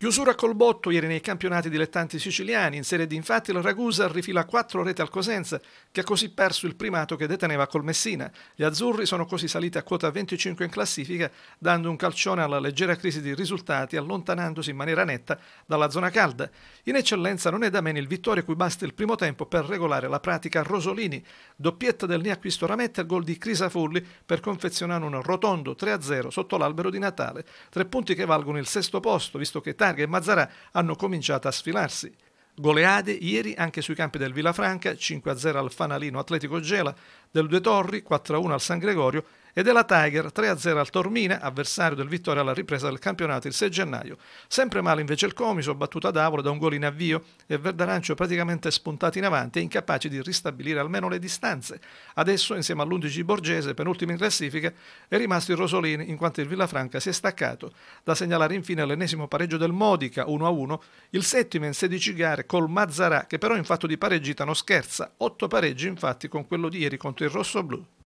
Chiusura col botto ieri nei campionati dilettanti siciliani. In Serie D infatti il Ragusa rifila quattro reti al Cosenza, che ha così perso il primato che deteneva col Messina. Gli azzurri sono così saliti a quota 25 in classifica, dando un calcione alla leggera crisi di risultati, allontanandosi in maniera netta dalla zona calda. In eccellenza non è da meno il vittoria cui basta il primo tempo per regolare la pratica Rosolini. Doppietta del Neacquisto Rametta e gol di Crisafulli per confezionare un rotondo 3-0 sotto l'albero di Natale. Tre punti che valgono il sesto posto, visto che tanti Gazzarga e Mazzarà hanno cominciato a sfilarsi. Goleade ieri anche sui campi del Villafranca, 5-0 al Fanalino Atletico Gela, del Due Torri, 4-1 al San Gregorio e della Tiger 3-0 al Tormina, avversario del Vittoria alla ripresa del campionato il 6 gennaio. Sempre male invece il Comiso, battuto ad Avola da un gol in avvio e Verdarancio praticamente spuntati in avanti e incapaci di ristabilire almeno le distanze. Adesso, insieme all'11 Borgese, penultimo in classifica, è rimasto il Rosolini in quanto il Villafranca si è staccato. Da segnalare infine l'ennesimo pareggio del Modica 1-1, il settimo in 16 gare col Mazzarà, che però in fatto di pareggita non scherza, 8 pareggi infatti con quello di ieri contro il rosso Rossoblù.